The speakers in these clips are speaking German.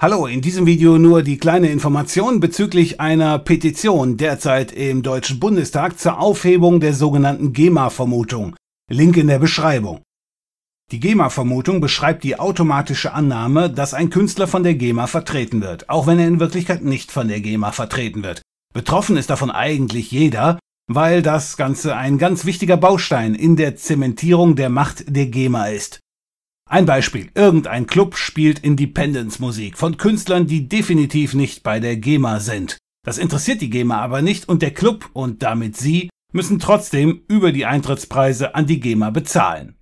Hallo, in diesem Video nur die kleine Information bezüglich einer Petition derzeit im Deutschen Bundestag zur Aufhebung der sogenannten GEMA-Vermutung. Link in der Beschreibung. Die GEMA-Vermutung beschreibt die automatische Annahme, dass ein Künstler von der GEMA vertreten wird, auch wenn er in Wirklichkeit nicht von der GEMA vertreten wird. Betroffen ist davon eigentlich jeder, weil das Ganze ein ganz wichtiger Baustein in der Zementierung der Macht der GEMA ist. Ein Beispiel. Irgendein Club spielt Independence-Musik von Künstlern, die definitiv nicht bei der GEMA sind. Das interessiert die GEMA aber nicht und der Club und damit sie müssen trotzdem über die Eintrittspreise an die GEMA bezahlen.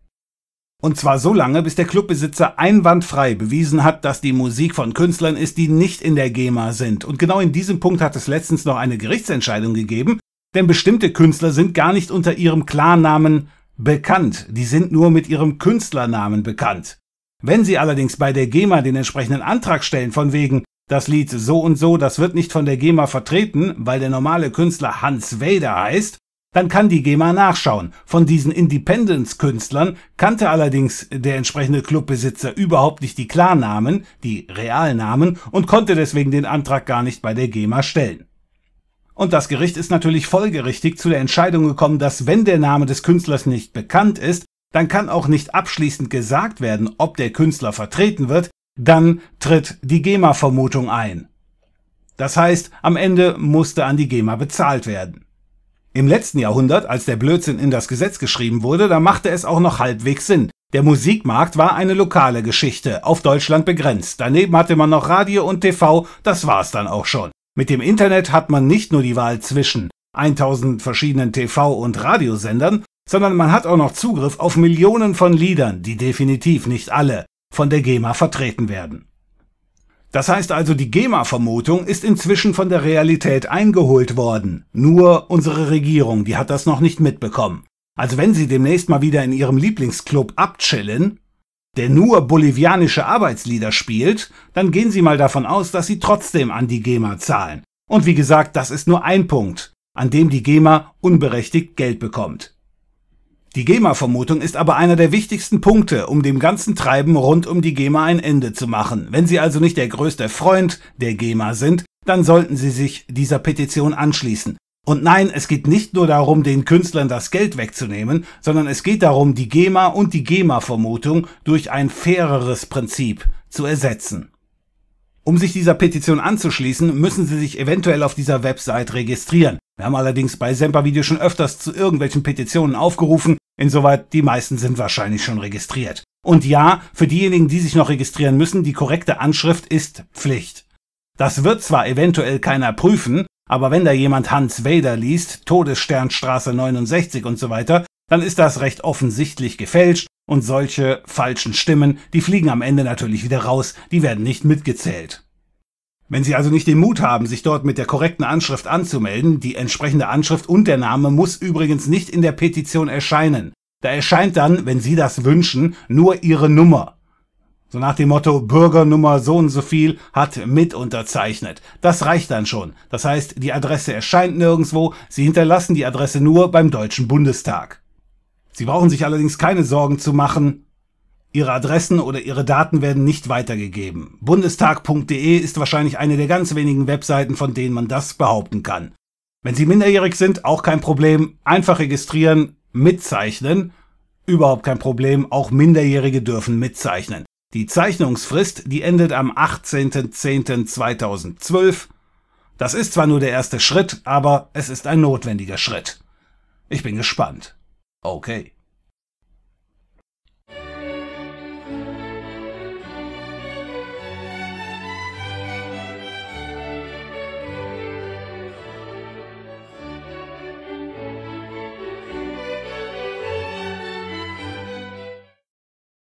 Und zwar so lange, bis der Clubbesitzer einwandfrei bewiesen hat, dass die Musik von Künstlern ist, die nicht in der GEMA sind. Und genau in diesem Punkt hat es letztens noch eine Gerichtsentscheidung gegeben, denn bestimmte Künstler sind gar nicht unter ihrem Klarnamen bekannt. Die sind nur mit ihrem Künstlernamen bekannt. Wenn Sie allerdings bei der GEMA den entsprechenden Antrag stellen von wegen, das Lied so und so, das wird nicht von der GEMA vertreten, weil der normale Künstler Hans Vader heißt, dann kann die GEMA nachschauen. Von diesen Independence-Künstlern kannte allerdings der entsprechende Clubbesitzer überhaupt nicht die Klarnamen, die Realnamen und konnte deswegen den Antrag gar nicht bei der GEMA stellen. Und das Gericht ist natürlich folgerichtig zu der Entscheidung gekommen, dass wenn der Name des Künstlers nicht bekannt ist, dann kann auch nicht abschließend gesagt werden, ob der Künstler vertreten wird, dann tritt die GEMA-Vermutung ein. Das heißt, am Ende musste an die GEMA bezahlt werden. Im letzten Jahrhundert, als der Blödsinn in das Gesetz geschrieben wurde, da machte es auch noch halbwegs Sinn. Der Musikmarkt war eine lokale Geschichte, auf Deutschland begrenzt. Daneben hatte man noch Radio und TV, das war's dann auch schon. Mit dem Internet hat man nicht nur die Wahl zwischen 1000 verschiedenen TV- und Radiosendern, sondern man hat auch noch Zugriff auf Millionen von Liedern, die definitiv nicht alle von der GEMA vertreten werden. Das heißt also, die GEMA-Vermutung ist inzwischen von der Realität eingeholt worden. Nur unsere Regierung, die hat das noch nicht mitbekommen. Also wenn Sie demnächst mal wieder in Ihrem Lieblingsclub abchillen, der nur bolivianische Arbeitslieder spielt, dann gehen Sie mal davon aus, dass Sie trotzdem an die GEMA zahlen. Und wie gesagt, das ist nur ein Punkt, an dem die GEMA unberechtigt Geld bekommt. Die GEMA-Vermutung ist aber einer der wichtigsten Punkte, um dem ganzen Treiben rund um die GEMA ein Ende zu machen. Wenn Sie also nicht der größte Freund der GEMA sind, dann sollten Sie sich dieser Petition anschließen. Und nein, es geht nicht nur darum, den Künstlern das Geld wegzunehmen, sondern es geht darum, die GEMA und die GEMA-Vermutung durch ein faireres Prinzip zu ersetzen. Um sich dieser Petition anzuschließen, müssen Sie sich eventuell auf dieser Website registrieren. Wir haben allerdings bei Semper Video schon öfters zu irgendwelchen Petitionen aufgerufen, insoweit die meisten sind wahrscheinlich schon registriert. Und ja, für diejenigen, die sich noch registrieren müssen, die korrekte Anschrift ist Pflicht. Das wird zwar eventuell keiner prüfen, aber wenn da jemand Hans Vader liest, Todessternstraße 69 und so weiter, dann ist das recht offensichtlich gefälscht und solche falschen Stimmen, die fliegen am Ende natürlich wieder raus, die werden nicht mitgezählt. Wenn Sie also nicht den Mut haben, sich dort mit der korrekten Anschrift anzumelden, die entsprechende Anschrift und der Name muss übrigens nicht in der Petition erscheinen. Da erscheint dann, wenn Sie das wünschen, nur Ihre Nummer. So nach dem Motto Bürgernummer so und so viel hat mit unterzeichnet. Das reicht dann schon. Das heißt, die Adresse erscheint nirgendwo, Sie hinterlassen die Adresse nur beim Deutschen Bundestag. Sie brauchen sich allerdings keine Sorgen zu machen, Ihre Adressen oder Ihre Daten werden nicht weitergegeben. Bundestag.de ist wahrscheinlich eine der ganz wenigen Webseiten, von denen man das behaupten kann. Wenn Sie minderjährig sind, auch kein Problem. Einfach registrieren, mitzeichnen. Überhaupt kein Problem. Auch Minderjährige dürfen mitzeichnen. Die Zeichnungsfrist, die endet am 18.10.2012. Das ist zwar nur der erste Schritt, aber es ist ein notwendiger Schritt. Ich bin gespannt. Okay.